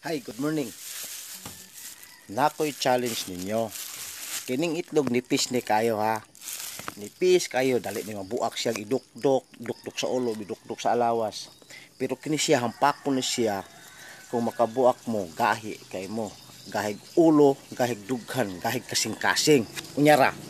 Hi, good morning. Nako'y challenge ninyo. Kining itlog nipis ni kayo ha. Nipis kayo, dali ni mabuak siya idukdok, dukdok sa ulo, idukdok sa alawas. Pero kini siya hampak ni siya kung makabuak mo gahi kay mo. Gahig ulo, gahig dughan, gahig kasing-kasing. Kunyara, -kasing.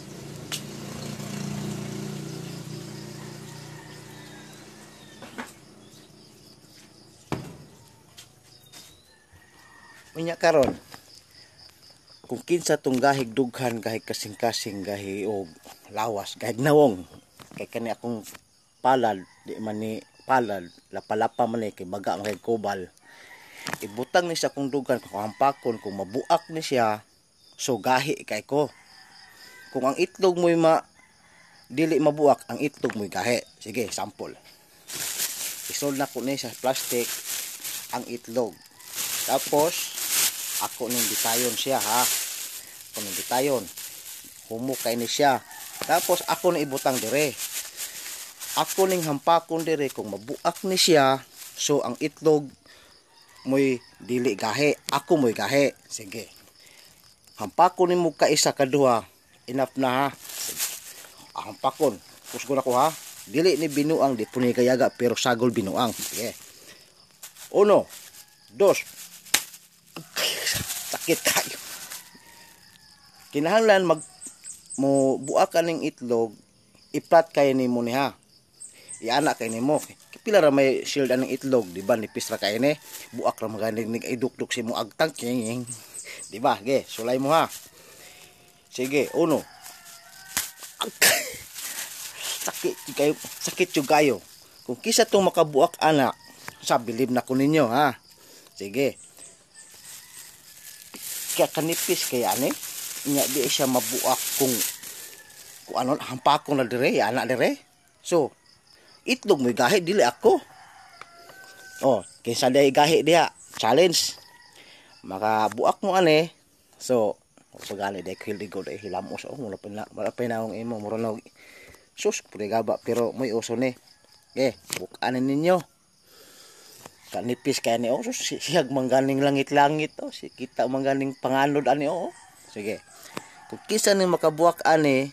unya karon kung kinsa tong gahig dughan gahig kasing-kasing gahi o lawas gahig nawong kay kani akong palad di man ni palad lapalapa man kay baga ang kobal ibutang ni sa kung dugan kung hampakon kung mabuak ni siya so gahi kay ko kung ang itlog mo'y ma dili mabuak ang itlog mo'y gahi sige sample isol na ko ni sa plastic ang itlog tapos ako nung bitayon siya ha ako nung bitayon humukay ni siya tapos ako na ibutang dire ako ning hampakon dire kung mabuak ni siya so ang itlog moy dili gahe ako moy gahe sige hampakon ni mo ka isa ka duha enough na ha sige. Ah, hampakon kusgon ako ha dili ni binuang di puni kayaga pero sagol binuang sige uno dos sakit tayo. Kinahanglan mag mo bua ka ning itlog, iplat kay ni mo niha. Iana kay ni mo. Pila ra may shield aning itlog, di ba? Nipis ra kay ni. Buak ra maganig nig idukduk si mo agtang king. Di ba? Ge, sulay mo ha. Sige, uno. sakit kayo, sakit yung kayo. Kung kisa tong makabuak anak, sa bilib na ko ninyo ha. Sige, kaya kanipis kaya ani nya di siya mabuak kung kung ano hampakong na dire anak dire so itlog mo gahi dili ako oh kinsa day gahi dia challenge maka buak mo ani so pagani day kill go day eh, hilamos oh mula pina mula pina ang imo muro sus pure gaba pero may uso ni eh bukan ninyo kanipis kaya ni oh so, siyag mangganing langit-langit oh si kita mangganing panganod ani oh sige kung kisa ni makabuak ani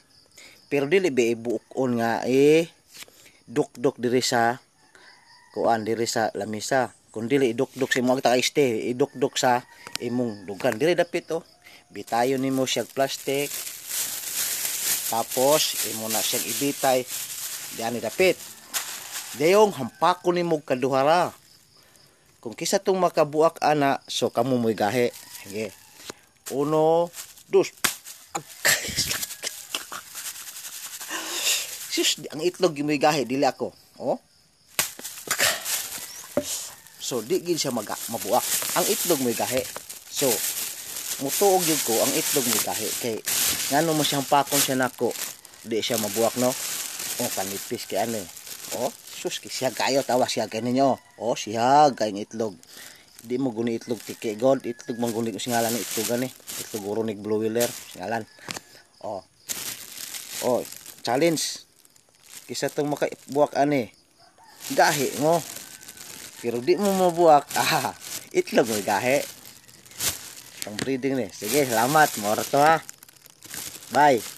pero dili be ibuukon nga eh dukdok diri sa kuan diri sa lamisa kung dili idukdok sa imong takaiste idukdok sa imong dugan diri dapit oh bitayo nimo siyag plastic tapos imo na siyang ibitay diyan ni dapit dayong hampako nimo kaduhara kung kisa tong makabuak ana, so kamo mo'y gahe. Sige. Uno, dos. Sus, ang itlog mo'y gahe, dili ako. Oh. So, di gid siya maga, mabuak. Ang itlog mo'y gahe. So, mutuog yun ko ang itlog mo'y gahe. Kay, ngano mo siyang pakon siya nako, di siya mabuak, no? Oh, kanipis kay ano eh. Oh, Sus, siya kayo, tawa siya kayo ninyo. oh, siya kayong itlog. Hindi mo guni itlog tike gold Itlog mong guni singalan ng itlog eh. Itlog urunig blue wheeler, singalan. Oh. oh, challenge. Kisa itong makabuwak ani. Gahi mo. Pero di mo mabuwak. Ah, itlog mo gahi. Itong breeding ni. Sige, salamat. morto ha. Bye.